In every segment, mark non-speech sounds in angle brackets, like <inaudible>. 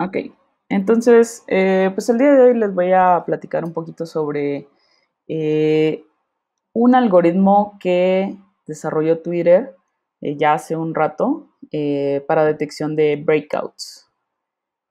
Ok, entonces, eh, pues el día de hoy les voy a platicar un poquito sobre eh, un algoritmo que desarrolló Twitter eh, ya hace un rato para detección de breakouts.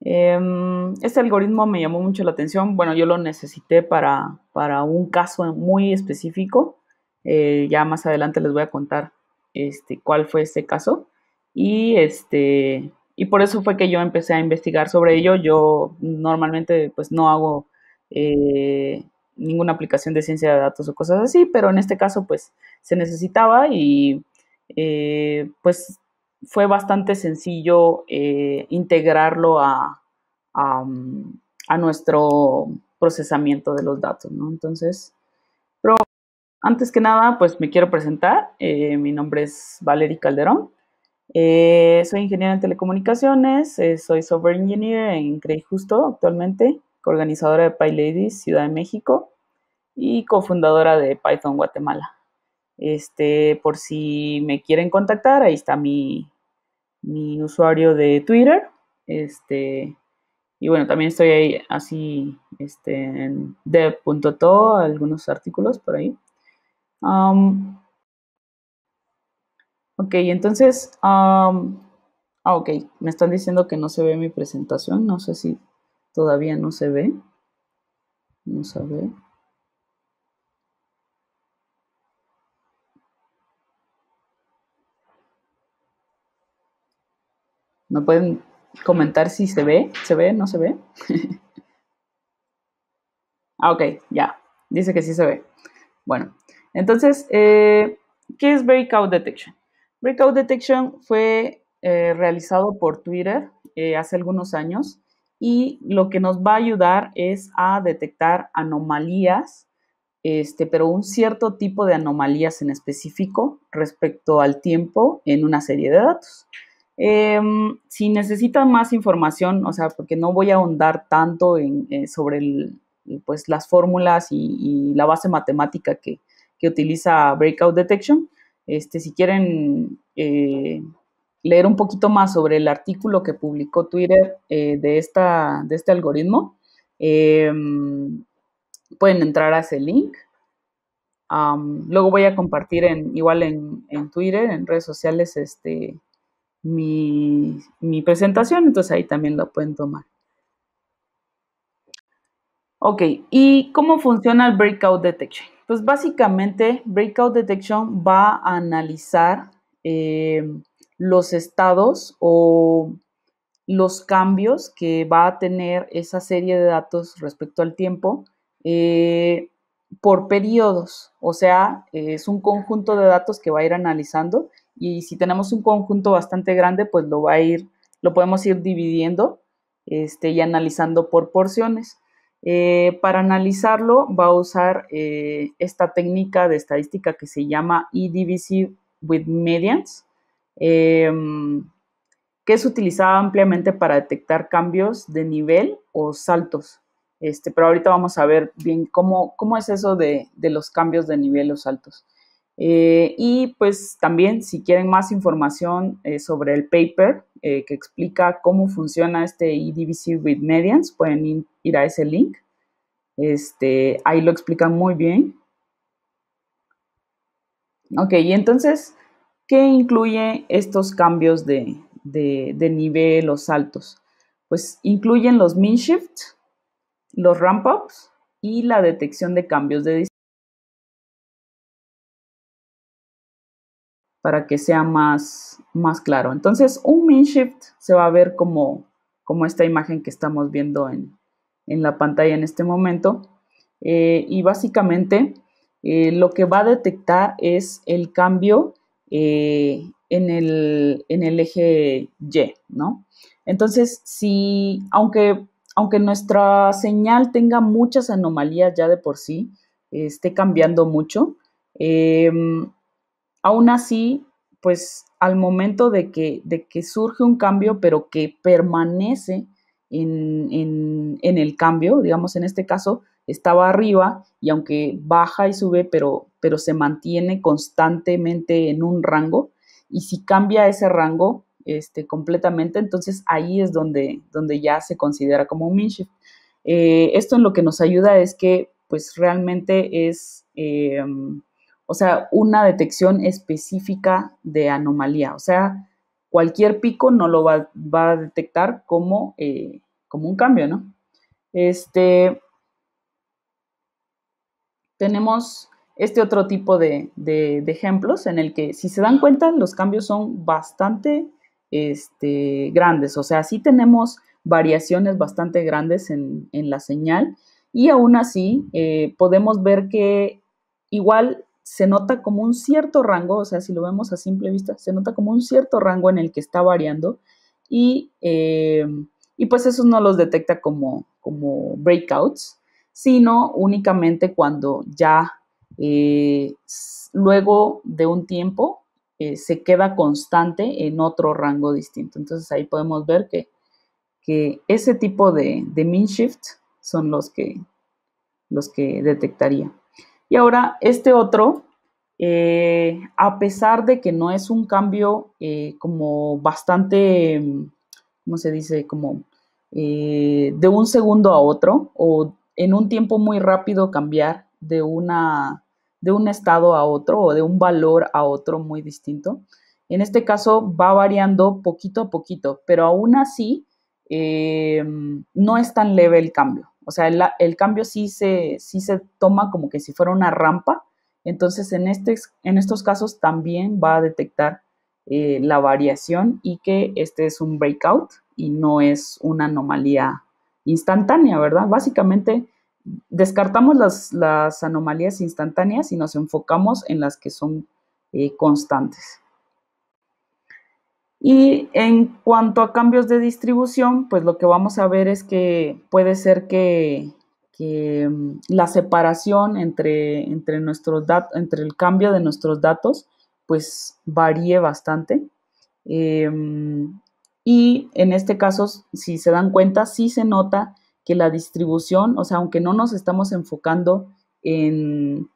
Em, este algoritmo me llamó mucho la atención, bueno, yo lo necesité para, para un caso muy específico, ya más adelante les voy a contar este, cuál fue este caso y este y por eso fue que yo empecé a investigar sobre ello. Yo normalmente pues no hago eh, ninguna aplicación de ciencia de datos o cosas así, pero en este caso pues se necesitaba y eh, pues fue bastante sencillo eh, integrarlo a, nuestro procesamiento de los datos, ¿no? Entonces, pero antes que nada, pues me quiero presentar. mi nombre es Valery Calderón. Eh, soy ingeniera en telecomunicaciones, eh, soy software engineer en Crey Justo actualmente, organizadora de PyLadies Ciudad de México y cofundadora de Python Guatemala. Este, por si me quieren contactar, ahí está mi, mi usuario de Twitter. Este, y bueno, también estoy ahí así este, en dev.to, algunos artículos por ahí. Ok, entonces, ah, ok, me están diciendo que no se ve mi presentación, no sé si todavía no se ve. No a ver. ¿Me pueden comentar si se ve? ¿Se ve? ¿No se ve? <laughs> Ah, ok, ya. Dice que sí se ve. Bueno, entonces, eh, ¿qué es Breakout Detection? Breakout Detection fue eh, realizado por Twitter eh, hace algunos años y lo que nos va a ayudar es a detectar anomalías, este, pero un cierto tipo de anomalías en específico respecto al tiempo en una serie de datos. Em, si necesitan más información, o sea, porque no voy a ahondar tanto en, eh, sobre pues, las fórmulas y, la base matemática que, que utiliza Breakout Detection, este, si quieren eh, leer un poquito más sobre el artículo que publicó Twitter eh, de, esta, de este algoritmo, em, pueden entrar a ese link. luego voy a compartir igual en, Twitter, en redes sociales, este, mi, presentación, entonces ahí también lo pueden tomar. Ok, ¿y cómo funciona el Breakout Detection? Pues básicamente Breakout Detection va a analizar em, los estados o los cambios que va a tener esa serie de datos respecto al tiempo eh, por periodos. O sea, es un conjunto de datos que va a ir analizando y si tenemos un conjunto bastante grande, pues lo va a ir, lo podemos ir dividiendo este, y analizando por porciones. Eh, para analizarlo va a usar eh, esta técnica de estadística que se llama EDVC with medians, em, que es utilizada ampliamente para detectar cambios de nivel o saltos. Este, pero ahorita vamos a ver bien cómo, cómo es eso de, de los cambios de nivel o saltos. Eh, y pues también si quieren más información eh, sobre el paper eh, que explica cómo funciona este EDBC with Medians, pueden ir a ese link. Este, ahí lo explican muy bien. Ok, y entonces, ¿qué incluye estos cambios de, nivel los saltos? Pues incluyen los min shifts, los ramp ups y la detección de cambios de distancia. para que sea más, más claro. Entonces, un min shift se va a ver como, como esta imagen que estamos viendo en, la pantalla en este momento. Eh, y básicamente eh, lo que va a detectar es el cambio eh, en, el, eje Y, ¿no? Entonces, si, aunque, aunque nuestra señal tenga muchas anomalías ya de por sí, esté cambiando mucho, Aún así, pues al momento de que, de que surge un cambio, pero que permanece en, el cambio, digamos en este caso, estaba arriba y aunque baja y sube, pero, pero se mantiene constantemente en un rango. Y si cambia ese rango este, completamente, entonces ahí es donde, donde ya se considera como un minshift. Eh, esto en lo que nos ayuda es que pues realmente es... Eh, o sea, una detección específica de anomalía. O sea, cualquier pico no lo va, a detectar como, eh, como un cambio, ¿no? Este, tenemos este otro tipo de, ejemplos en el que, si se dan cuenta, los cambios son bastante este, grandes. O sea, sí tenemos variaciones bastante grandes en, la señal y aún así eh, podemos ver que igual se nota como un cierto rango, o sea, si lo vemos a simple vista, se nota como un cierto rango en el que está variando y, eh, pues eso no los detecta como, como breakouts, sino únicamente cuando ya eh, luego de un tiempo eh, se queda constante en otro rango distinto. Entonces ahí podemos ver que, que ese tipo de, de mean shift son los que, los que detectaría. Y ahora este otro, eh, a pesar de que no es un cambio eh, como bastante, ¿cómo se dice? Como eh, de un segundo a otro o en un tiempo muy rápido cambiar de, una, de un estado a otro o de un valor a otro muy distinto. En este caso va variando poquito a poquito, pero aún así no es tan leve el cambio. O sea, el, cambio sí se, toma como que si fuera una rampa. Entonces, en, estos casos también va a detectar eh, la variación y que este es un breakout y no es una anomalía instantánea, ¿verdad? Básicamente, descartamos las, anomalías instantáneas y nos enfocamos en las que son eh, constantes. Y en cuanto a cambios de distribución, pues lo que vamos a ver es que puede ser que, mm, la separación entre, entre, nuestros entre el cambio de nuestros datos pues varíe bastante. Em, y en este caso, si se dan cuenta, sí se nota que la distribución, o sea, aunque no nos estamos enfocando en,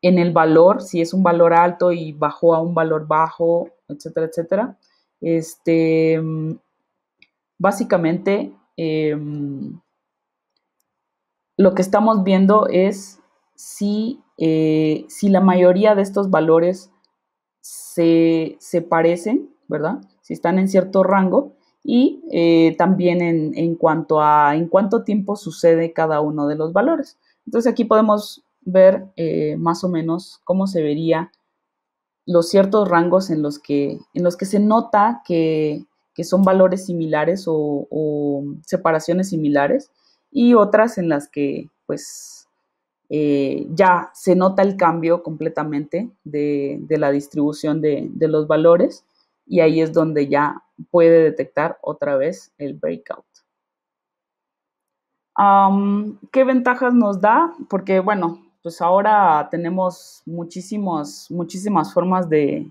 en el valor, si es un valor alto y bajó a un valor bajo, etcétera, etcétera, este, mm, básicamente, em, lo que estamos viendo es si, eh, si la mayoría de estos valores se, parecen, ¿verdad? Si están en cierto rango y eh, también en, cuanto a en cuánto tiempo sucede cada uno de los valores. Entonces aquí podemos ver eh, más o menos cómo se vería los ciertos rangos en los que, en los que se nota que, son valores similares o, separaciones similares y otras en las que pues eh, ya se nota el cambio completamente de, la distribución de, los valores y ahí es donde ya puede detectar otra vez el breakout. ¿Qué ventajas nos da? Porque bueno, pues ahora tenemos muchísimos, muchísimas formas de,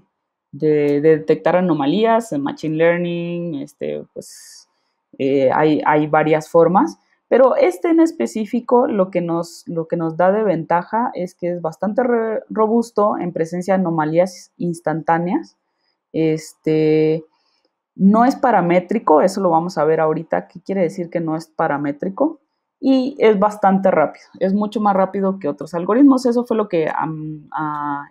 detectar anomalías en Machine Learning, este, pues eh, hay, varias formas, pero este en específico lo que nos, lo que nos da de ventaja es que es bastante robusto en presencia de anomalías instantáneas. Este, no es paramétrico, eso lo vamos a ver ahorita, ¿qué quiere decir que no es paramétrico? y es bastante rápido, es mucho más rápido que otros algoritmos. Eso fue lo que en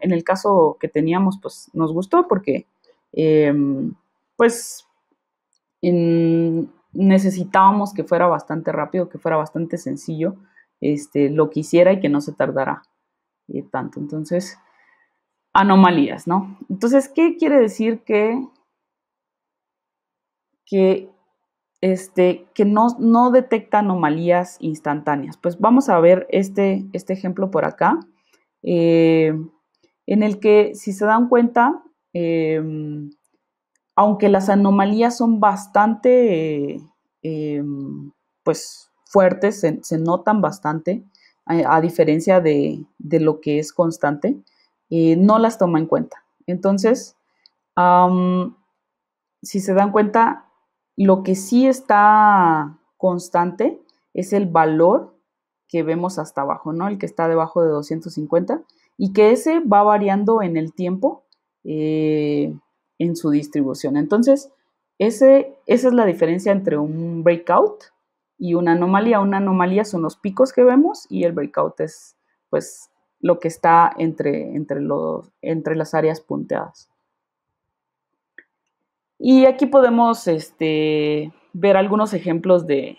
el caso que teníamos, pues nos gustó porque, em, pues, necesitábamos que fuera bastante rápido, que fuera bastante sencillo este, lo que hiciera y que no se tardara eh, tanto. Entonces, anomalías, ¿no? Entonces, ¿qué quiere decir que, que este, que no, no detecta anomalías instantáneas. Pues vamos a ver este, este ejemplo por acá, eh, en el que si se dan cuenta, em, aunque las anomalías son bastante, em, pues fuertes, se, notan bastante, a, diferencia de, lo que es constante, eh, no las toma en cuenta. Entonces, si se dan cuenta, lo que sí está constante es el valor que vemos hasta abajo, ¿no? El que está debajo de 250 y que ese va variando en el tiempo eh, en su distribución. Entonces, ese, esa es la diferencia entre un breakout y una anomalía. Una anomalía son los picos que vemos y el breakout es pues lo que está entre, entre, los, entre las áreas punteadas. Y aquí podemos este, ver algunos ejemplos de,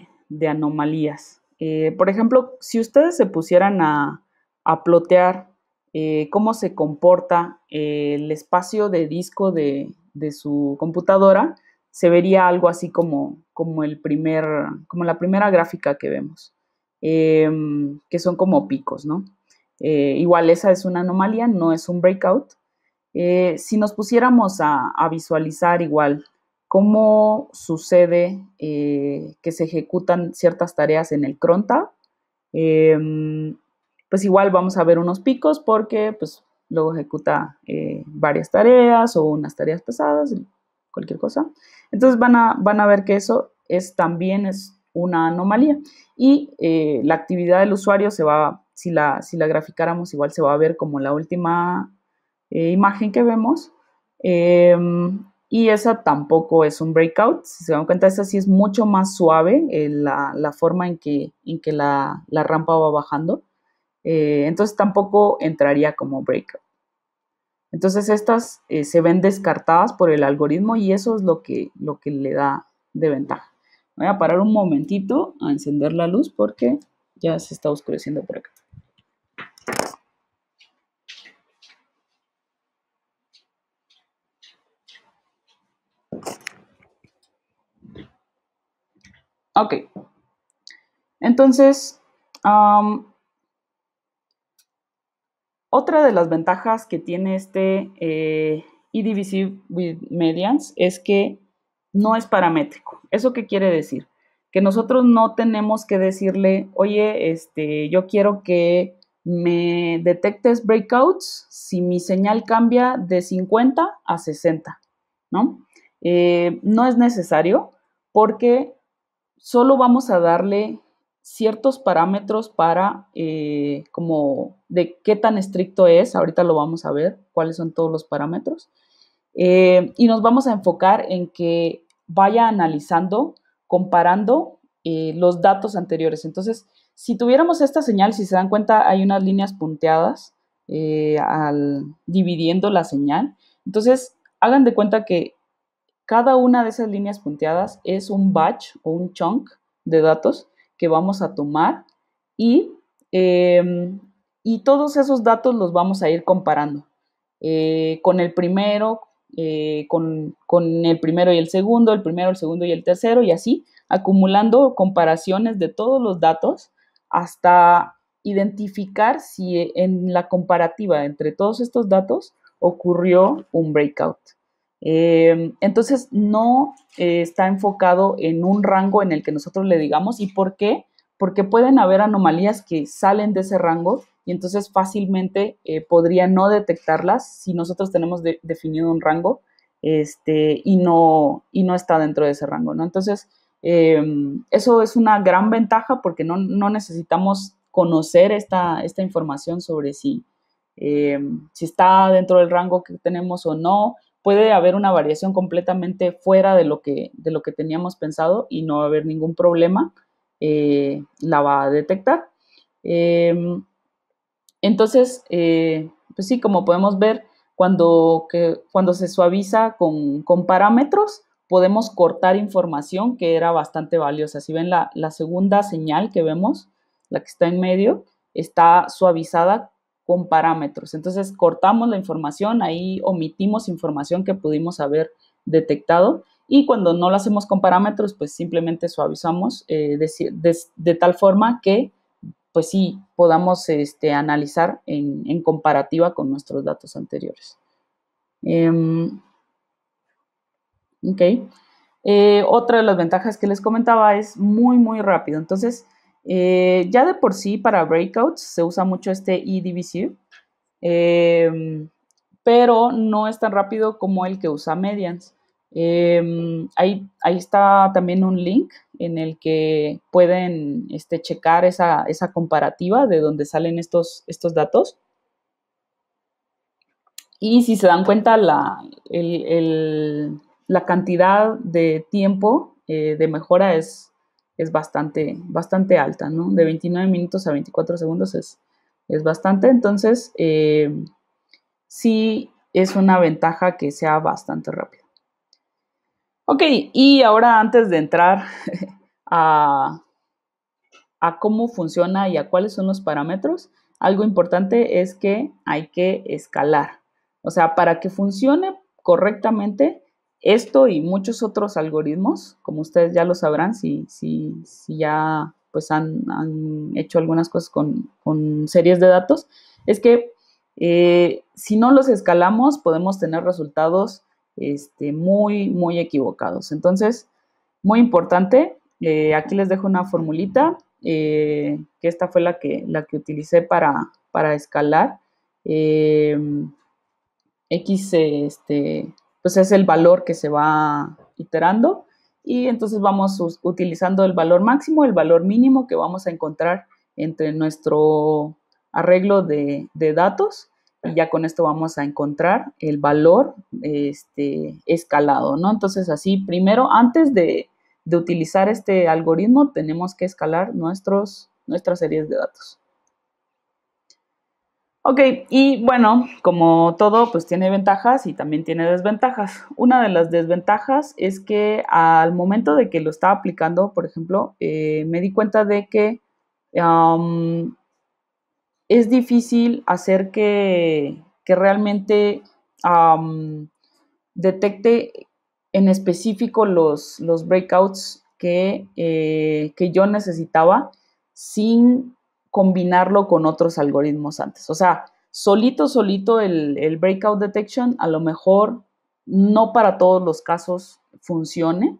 anomalías. Eh, por ejemplo, si ustedes se pusieran a, plotear eh, cómo se comporta eh, el espacio de disco de, su computadora, se vería algo así como, como, el primer, como la primera gráfica que vemos, que son como picos, ¿no? igual esa es una anomalía, no es un breakout, eh, si nos pusiéramos a, visualizar igual cómo sucede eh, que se ejecutan ciertas tareas en el cronta, em, pues igual vamos a ver unos picos porque pues, luego ejecuta eh, varias tareas o unas tareas pesadas, cualquier cosa. Entonces van a, van a ver que eso es, también es una anomalía. Y la actividad del usuario se va, si la, si la graficáramos, igual se va a ver como la última eh, imagen que vemos. Em, y esa tampoco es un breakout. Si se dan cuenta, esa sí es mucho más suave eh, la, forma en que, en que la, rampa va bajando. Eh, entonces tampoco entraría como breakout. Entonces estas se ven descartadas por el algoritmo y eso es lo que, lo que le da de ventaja. Voy a parar un momentito a encender la luz porque ya se está oscureciendo por acá. Ok. Entonces, otra de las ventajas que tiene este eh, e with medians es que no es paramétrico. ¿Eso qué quiere decir? Que nosotros no tenemos que decirle, oye, este, yo quiero que me detectes breakouts si mi señal cambia de 50 a 60, ¿no? Eh, no es necesario porque solo vamos a darle ciertos parámetros para eh, como de qué tan estricto es, ahorita lo vamos a ver, cuáles son todos los parámetros, eh, y nos vamos a enfocar en que vaya analizando, comparando eh, los datos anteriores. Entonces, si tuviéramos esta señal, si se dan cuenta, hay unas líneas punteadas al, dividiendo la señal. Entonces, hagan de cuenta que cada una de esas líneas punteadas es un batch o un chunk de datos que vamos a tomar y, em, y todos esos datos los vamos a ir comparando. Eh, con el primero, eh, con, el primero y el segundo, el primero, el segundo y el tercero, y así, acumulando comparaciones de todos los datos hasta identificar si en la comparativa entre todos estos datos ocurrió un breakout. Eh, entonces, no eh, está enfocado en un rango en el que nosotros le digamos. ¿Y por qué? Porque pueden haber anomalías que salen de ese rango y entonces fácilmente eh, podría no detectarlas si nosotros tenemos definido un rango este, y, no, y no está dentro de ese rango. ¿no? Entonces, em, eso es una gran ventaja porque no, necesitamos conocer esta, información sobre si, em, si está dentro del rango que tenemos o no, puede haber una variación completamente fuera de lo que, de lo que teníamos pensado y no va a haber ningún problema, eh, la va a detectar. Em, entonces, eh, pues sí, como podemos ver, cuando, que, cuando se suaviza con, parámetros, podemos cortar información que era bastante valiosa. Si ven la, la segunda señal que vemos, la que está en medio, está suavizada con parámetros. Entonces cortamos la información, ahí omitimos información que pudimos haber detectado y cuando no lo hacemos con parámetros, pues simplemente suavizamos eh, de, tal forma que pues sí podamos este, analizar en, comparativa con nuestros datos anteriores. Em, ok. Eh, otra de las ventajas que les comentaba es muy, muy rápido. Entonces, eh, ya de por sí para breakouts se usa mucho este EDVC, em, pero no es tan rápido como el que usa Medians. Em, ahí, ahí, está también un link en el que pueden este, checar esa, comparativa de dónde salen estos, estos, datos. Y si se dan cuenta, la, la cantidad de tiempo eh, de mejora es, es bastante, bastante alta, ¿no? De 29 minutos a 24 segundos es, es bastante, entonces eh, sí es una ventaja que sea bastante rápido. Ok, y ahora antes de entrar <laughs> a, a cómo funciona y a cuáles son los parámetros, algo importante es que hay que escalar. O sea, para que funcione correctamente, esto y muchos otros algoritmos, como ustedes ya lo sabrán, si, ya pues han, hecho algunas cosas con, series de datos, es que eh, si no los escalamos podemos tener resultados este, muy, muy equivocados. Entonces, muy importante, eh, aquí les dejo una formulita, eh, que esta fue la que, la que utilicé para, para escalar. X este, pues es el valor que se va iterando y entonces vamos utilizando el valor máximo, el valor mínimo que vamos a encontrar entre nuestro arreglo de, datos y ya con esto vamos a encontrar el valor este, escalado, ¿no? Entonces así, primero, antes de, de utilizar este algoritmo, tenemos que escalar nuestros, nuestras series de datos. Ok, y bueno, como todo, pues tiene ventajas y también tiene desventajas. Una de las desventajas es que al momento de que lo estaba aplicando, por ejemplo, eh, me di cuenta de que es difícil hacer que, realmente detecte en específico los, los breakouts que, eh, que yo necesitaba sin combinarlo con otros algoritmos antes. O sea, solito, solito el, el breakout detection a lo mejor no para todos los casos funcione.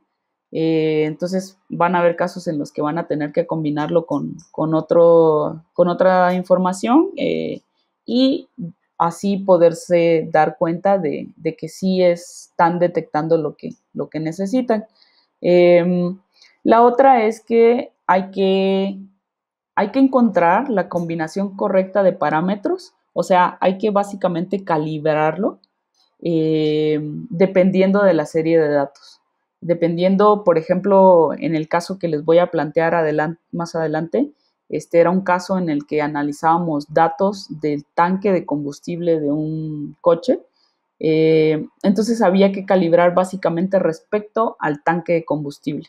Eh, entonces van a haber casos en los que van a tener que combinarlo con, otro, con otra información eh, y así poderse dar cuenta de, de, que sí están detectando lo que, lo que necesitan. Em, la otra es que hay que hay que encontrar la combinación correcta de parámetros, o sea, hay que básicamente calibrarlo eh, dependiendo de la serie de datos. Dependiendo, por ejemplo, en el caso que les voy a plantear más adelante, este era un caso en el que analizábamos datos del tanque de combustible de un coche. Eh, entonces había que calibrar básicamente respecto al tanque de combustible.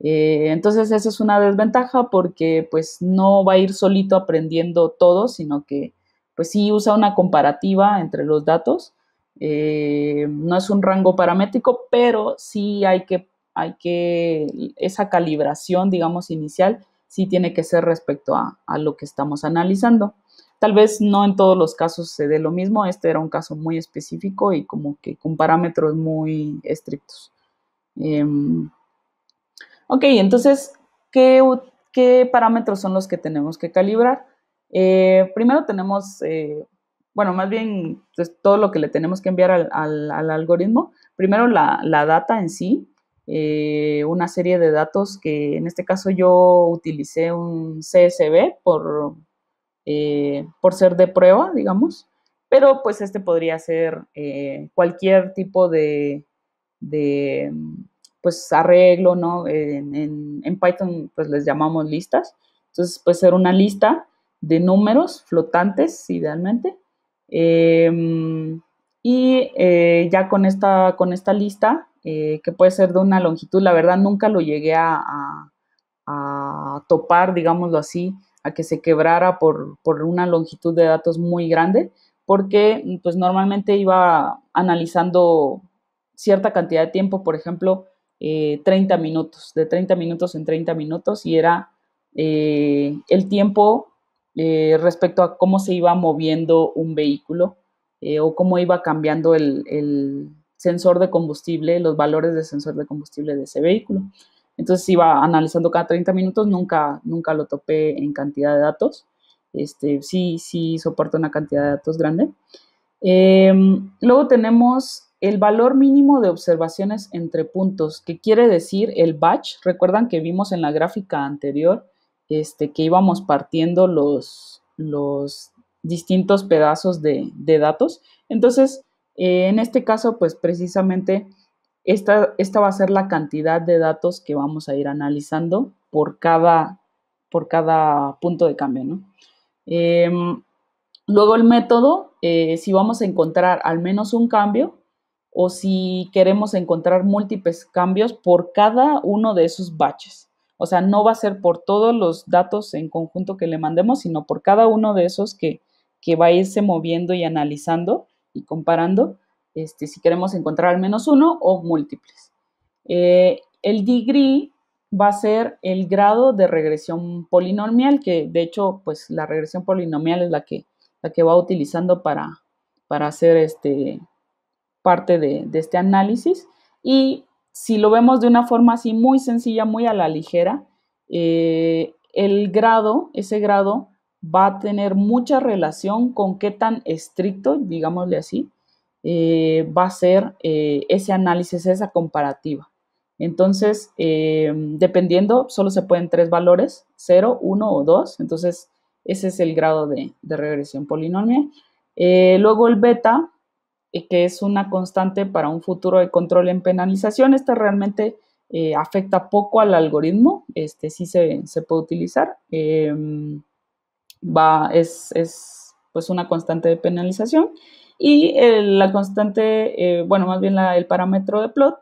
Eh, entonces esa es una desventaja porque pues no va a ir solito aprendiendo todo, sino que pues sí usa una comparativa entre los datos. Eh, no es un rango paramétrico, pero sí hay que, hay que, esa calibración, digamos, inicial, sí tiene que ser respecto a, lo que estamos analizando. Tal vez no en todos los casos se dé lo mismo, este era un caso muy específico y como que con parámetros muy estrictos. Em, Ok, entonces, ¿qué, parámetros son los que tenemos que calibrar? Eh, primero tenemos, eh, bueno, más bien pues, todo lo que le tenemos que enviar al, al, algoritmo. Primero la, data en sí, eh, una serie de datos que en este caso yo utilicé un CSV por, por ser de prueba, digamos, pero pues este podría ser cualquier tipo de pues arreglo, ¿no? En, Python pues les llamamos listas. Entonces puede ser una lista de números flotantes, idealmente. Em, y eh, ya con esta, con esta lista, eh, que puede ser de una longitud, la verdad nunca lo llegué a, a, topar, digámoslo así, a que se quebrara por, por, una longitud de datos muy grande, porque pues normalmente iba analizando cierta cantidad de tiempo, por ejemplo, 30 eh, minutos, de 30 minutos en 30 minutos, y era eh, el tiempo eh, respecto a cómo se iba moviendo un vehículo o cómo iba cambiando el, sensor de combustible, los valores de sensor de combustible de ese vehículo. Entonces iba analizando cada 30 minutos, nunca, nunca lo topé en cantidad de datos. Este, sí, sí soporta una cantidad de datos grande. Em, luego tenemos el valor mínimo de observaciones entre puntos, que quiere decir el batch. Recuerdan que vimos en la gráfica anterior este, que íbamos partiendo los, los distintos pedazos de, datos. Entonces, eh, en este caso, pues precisamente esta, esta, va a ser la cantidad de datos que vamos a ir analizando por cada, por cada punto de cambio. Em, luego el método, eh, si vamos a encontrar al menos un cambio, o si queremos encontrar múltiples cambios por cada uno de esos baches. O sea, no va a ser por todos los datos en conjunto que le mandemos, sino por cada uno de esos que, va a irse moviendo y analizando y comparando, este, si queremos encontrar al menos uno o múltiples. Eh, el degree va a ser el grado de regresión polinomial, que de hecho, pues la regresión polinomial es la que, la que va utilizando para, para hacer este, parte de, este análisis. Y si lo vemos de una forma así muy sencilla, muy a la ligera, eh, el grado, ese grado va a tener mucha relación con qué tan estricto, digámosle así, eh, va a ser eh, ese análisis, esa comparativa. Entonces, dependiendo, solo se pueden tres valores, 0, 1 o 2. Entonces, ese es el grado de, de regresión polinomial. luego el beta que es una constante para un futuro de control en penalización. Esta realmente eh, afecta poco al algoritmo, este sí se, puede utilizar. Em, va, es, pues una constante de penalización. Y eh, la constante, eh, bueno, más bien el parámetro de plot,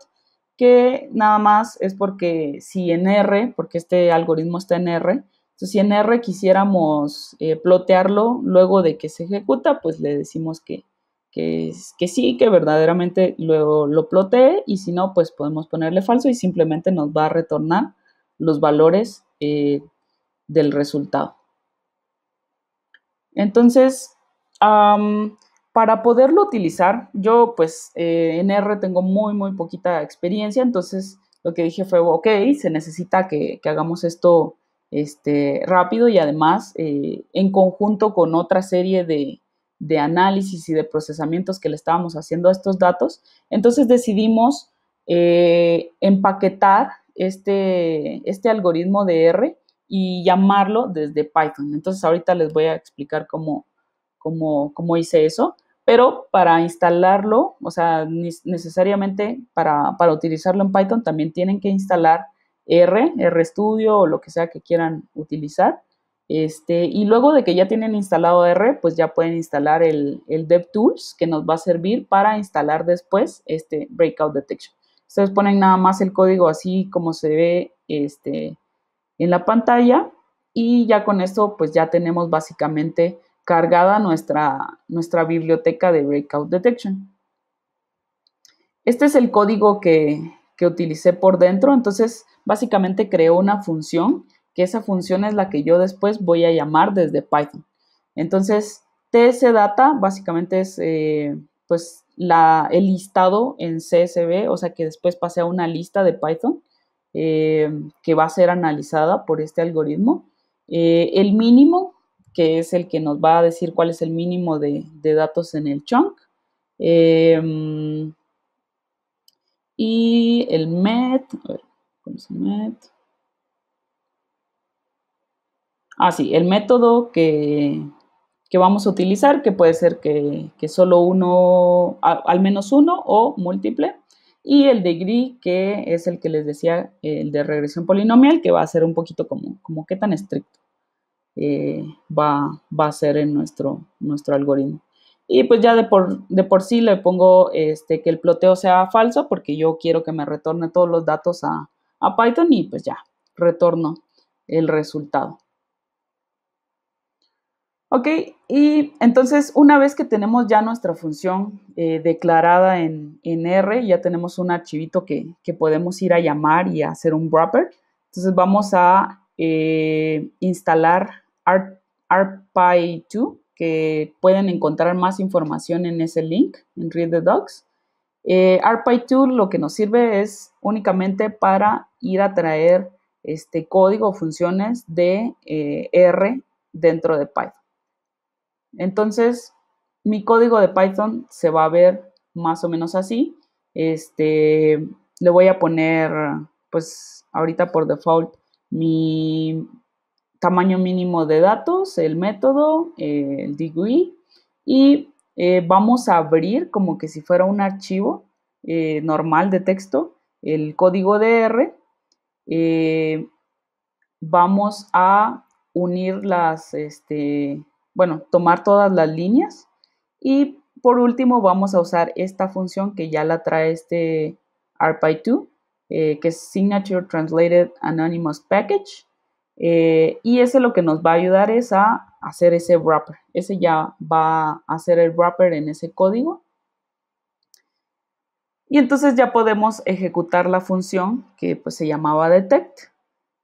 que nada más es porque si en R, porque este algoritmo está en R, entonces si en R quisiéramos plotearlo luego de que se ejecuta, pues le decimos que, que, que sí, que verdaderamente luego lo plotee y si no, pues podemos ponerle falso y simplemente nos va a retornar los valores eh, del resultado. Entonces, para poderlo utilizar, yo pues eh, en R tengo muy, muy poquita experiencia, entonces lo que dije fue, ok, se necesita que, hagamos esto este, rápido y además eh, en conjunto con otra serie de, de análisis y de procesamientos que le estábamos haciendo a estos datos. Entonces decidimos eh, empaquetar este, este algoritmo de R y llamarlo desde Python. Entonces ahorita les voy a explicar cómo, cómo, cómo hice eso, pero para instalarlo, o sea, necesariamente para, para utilizarlo en Python también tienen que instalar R, RStudio o lo que sea que quieran utilizar. Este, y luego de que ya tienen instalado R, pues ya pueden instalar el, el DevTools que nos va a servir para instalar después este Breakout Detection. Ustedes ponen nada más el código así como se ve este, en la pantalla y ya con esto pues ya tenemos básicamente cargada nuestra, nuestra biblioteca de Breakout Detection. Este es el código que, que utilicé por dentro, entonces básicamente creó una función que esa función es la que yo después voy a llamar desde Python. Entonces, tsdata básicamente es eh, pues la, el listado en CSV, o sea que después pase a una lista de Python eh, que va a ser analizada por este algoritmo. Eh, el mínimo, que es el que nos va a decir cuál es el mínimo de, datos en el chunk. Em, y el met, a ver, ¿cómo se met? Ah, sí, el método que, vamos a utilizar, que puede ser que, que solo uno, al menos uno o múltiple, y el degree, que es el que les decía, el de regresión polinomial, que va a ser un poquito como, como qué tan estricto eh, va, a ser en nuestro, nuestro algoritmo. Y pues ya de por, sí le pongo este, que el ploteo sea falso, porque yo quiero que me retorne todos los datos a, a Python y pues ya, retorno el resultado. Ok, y entonces una vez que tenemos ya nuestra función eh, declarada en, en, R, ya tenemos un archivito que, podemos ir a llamar y hacer un wrapper. Entonces vamos a eh, instalar rpy 2 que pueden encontrar más información en ese link, en Read the Docs. Eh, 2 lo que nos sirve es únicamente para ir a traer este código o funciones de eh, R dentro de Python. Entonces, mi código de Python se va a ver más o menos así. Este, le voy a poner, pues ahorita por default, mi tamaño mínimo de datos, el método, eh, el degree, y eh, vamos a abrir como que si fuera un archivo eh, normal de texto, el código de R. vamos a unir las, este, bueno, tomar todas las líneas. Y por último vamos a usar esta función que ya la trae este RPy2, eh, que es Signature Translated Anonymous Package. Eh, y ese lo que nos va a ayudar es a hacer ese wrapper. Ese ya va a hacer el wrapper en ese código. Y entonces ya podemos ejecutar la función que pues, se llamaba detect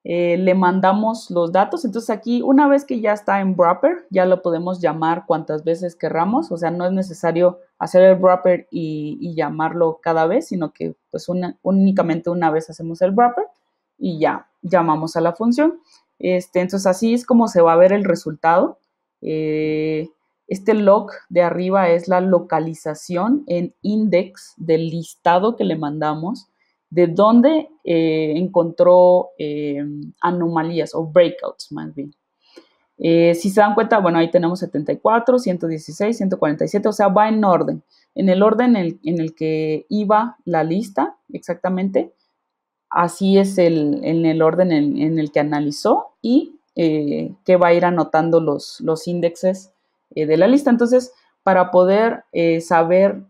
eh, le mandamos los datos. Entonces aquí, una vez que ya está en wrapper, ya lo podemos llamar cuantas veces querramos. O sea, no es necesario hacer el wrapper y, llamarlo cada vez, sino que pues únicamente una vez hacemos el wrapper y ya llamamos a la función. Este, entonces así es como se va a ver el resultado. Eh, este log de arriba es la localización en index del listado que le mandamos de dónde eh, encontró eh, anomalías o breakouts más bien. Eh, si se dan cuenta, bueno, ahí tenemos 74, 116, 147, o sea, va en orden, en el orden en el, que iba la lista exactamente, así es el, en el orden en, el que analizó y que va a ir anotando los, los índices de la lista. Entonces, para poder saber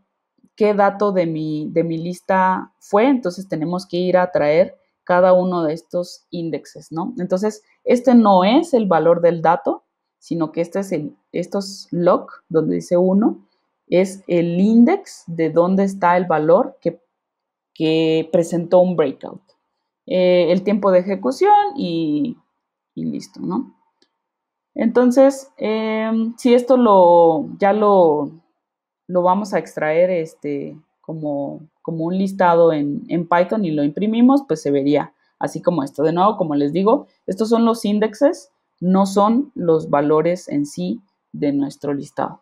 qué dato de mi, de mi lista fue, entonces tenemos que ir a traer cada uno de estos índices, ¿no? Entonces, este no es el valor del dato, sino que este es el, estos log, donde dice 1, es el índice de dónde está el valor que, presentó un breakout. Eh, el tiempo de ejecución y, listo, ¿no? Entonces, eh, si esto lo, ya lo, lo vamos a extraer este, como, como un listado en, en, Python y lo imprimimos, pues se vería así como esto. De nuevo, como les digo, estos son los índices, no son los valores en sí de nuestro listado.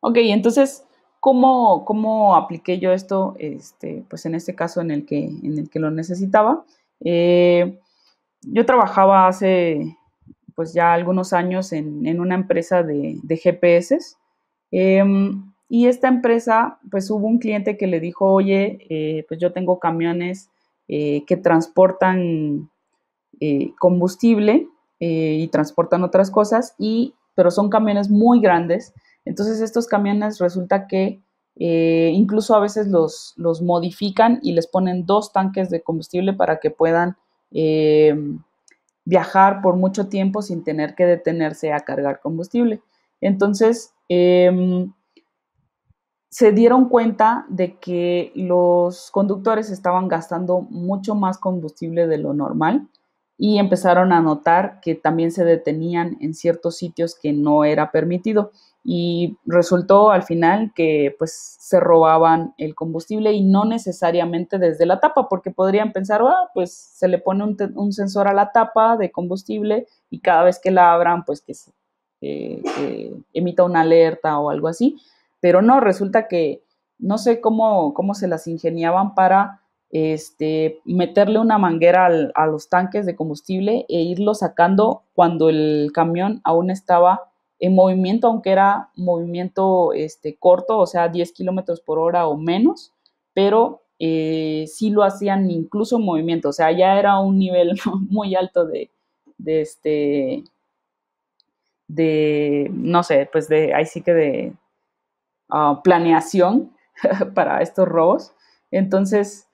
Ok, entonces, ¿cómo, cómo apliqué yo esto? Este, pues en este caso en el que, en el que lo necesitaba. Eh, yo trabajaba hace pues ya algunos años en, una empresa de, GPS. Em, y esta empresa, pues hubo un cliente que le dijo, oye, eh, pues yo tengo camiones eh, que transportan eh, combustible y transportan otras cosas, y, pero son camiones muy grandes. Entonces estos camiones resulta que incluso a veces los, los modifican y les ponen dos tanques de combustible para que puedan em, viajar por mucho tiempo sin tener que detenerse a cargar combustible. Entonces, em, se dieron cuenta de que los conductores estaban gastando mucho más combustible de lo normal y empezaron a notar que también se detenían en ciertos sitios que no era permitido y resultó al final que pues se robaban el combustible y no necesariamente desde la tapa porque podrían pensar, ah, pues se le pone un, sensor a la tapa de combustible y cada vez que la abran pues que, emita una alerta o algo así, pero no, resulta que no sé cómo, cómo se las ingeniaban para este, meterle una manguera a los tanques de combustible e irlo sacando cuando el camión aún estaba en movimiento, aunque era movimiento este, corto, o sea, 10 kilómetros por hora o menos, pero eh, sí lo hacían incluso en movimiento, o sea, ya era un nivel <laughs> muy alto de, de este, de, no sé, pues de, ahí sí que de ah, planeación <laughs> para estos robos. Entonces,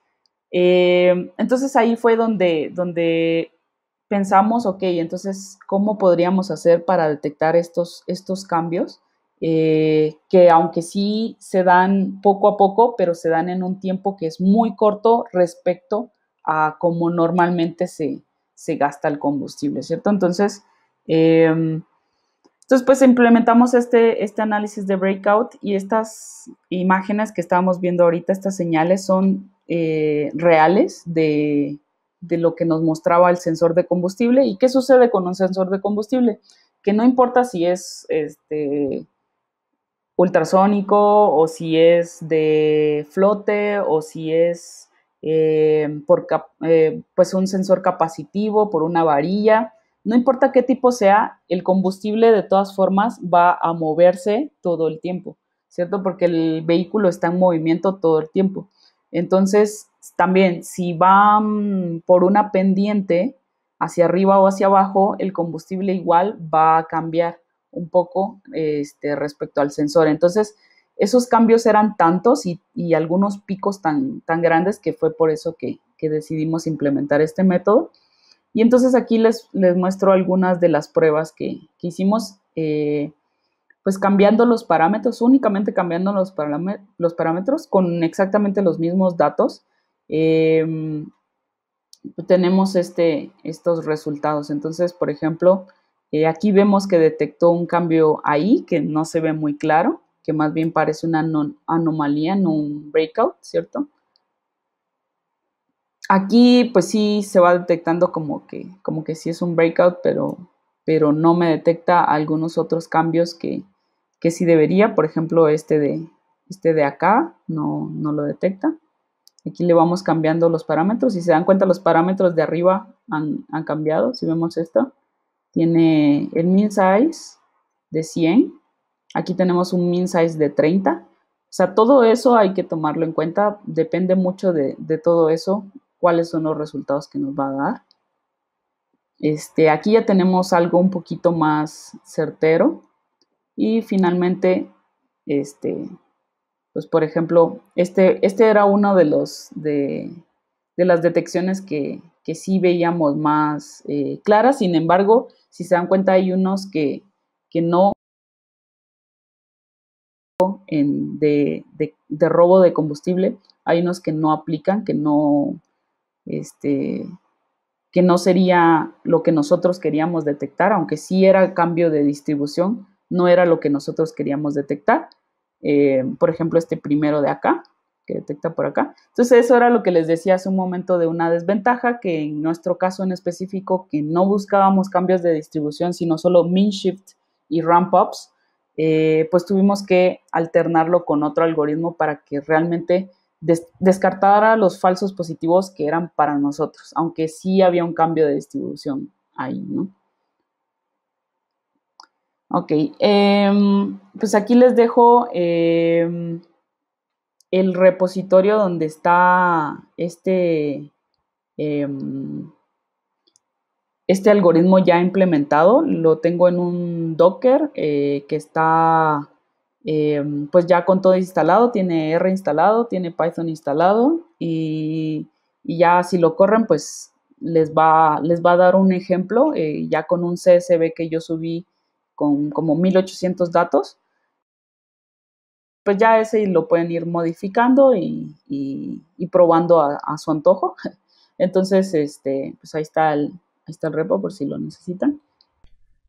eh, entonces ahí fue donde, donde pensamos, ok, entonces, ¿cómo podríamos hacer para detectar estos, estos cambios? Eh, que aunque sí se dan poco a poco, pero se dan en un tiempo que es muy corto respecto a cómo normalmente se, se gasta el combustible, ¿cierto? Entonces, em, entonces pues implementamos este, este análisis de breakout y estas imágenes que estábamos viendo ahorita, estas señales son eh, reales de, lo que nos mostraba el sensor de combustible. ¿Y qué sucede con un sensor de combustible? Que no importa si es este, ultrasónico o si es de flote o si es eh, por eh, pues un sensor capacitivo, por una varilla, no importa qué tipo sea, el combustible de todas formas va a moverse todo el tiempo, ¿cierto? Porque el vehículo está en movimiento todo el tiempo. Entonces, también si va mm, por una pendiente hacia arriba o hacia abajo, el combustible igual va a cambiar un poco este, respecto al sensor. Entonces, esos cambios eran tantos y, algunos picos tan, tan, grandes que fue por eso que, decidimos implementar este método. Y entonces aquí les, les muestro algunas de las pruebas que, que hicimos. Eh, pues cambiando los parámetros, únicamente cambiando los, los parámetros con exactamente los mismos datos, em, tenemos este, estos resultados. Entonces, por ejemplo, eh, aquí vemos que detectó un cambio ahí que no se ve muy claro, que más bien parece una anomalía, no un breakout, ¿cierto? Aquí pues sí se va detectando como que, como que sí es un breakout, pero, pero no me detecta algunos otros cambios que, que si debería, por ejemplo, este de, este de acá no, no lo detecta. Aquí le vamos cambiando los parámetros. Si se dan cuenta, los parámetros de arriba han, cambiado. Si vemos esto, tiene el min size de 100. Aquí tenemos un min size de 30. O sea, todo eso hay que tomarlo en cuenta. Depende mucho de, todo eso, cuáles son los resultados que nos va a dar. Este, aquí ya tenemos algo un poquito más certero. Y finalmente, este, pues por ejemplo, este, este era uno de los de, las detecciones que, sí veíamos más eh, claras. Sin embargo, si se dan cuenta, hay unos que, que no de, robo de combustible, hay unos que no aplican, que no, este, que no sería lo que nosotros queríamos detectar, aunque sí era cambio de distribución, no era lo que nosotros queríamos detectar. Eh, por ejemplo, este primero de acá, que detecta por acá. Entonces, eso era lo que les decía hace un momento de una desventaja, que en nuestro caso en específico, que no buscábamos cambios de distribución, sino solo min shift y ramp ups, eh, pues tuvimos que alternarlo con otro algoritmo para que realmente descartara los falsos positivos que eran para nosotros, aunque sí había un cambio de distribución ahí, ¿no? Ok, em, pues aquí les dejo em, el repositorio donde está este, em, este algoritmo ya implementado. Lo tengo en un Docker eh, que está pues ya con todo instalado, tiene R instalado, tiene Python instalado y, ya si lo corren pues les va, les va a dar un ejemplo eh, ya con un CSV que yo subí con como 1800 datos, pues ya ese lo pueden ir modificando y, y, probando a, a, su antojo. <laughs> Entonces, este, pues ahí está el, ahí está el repo por si lo necesitan.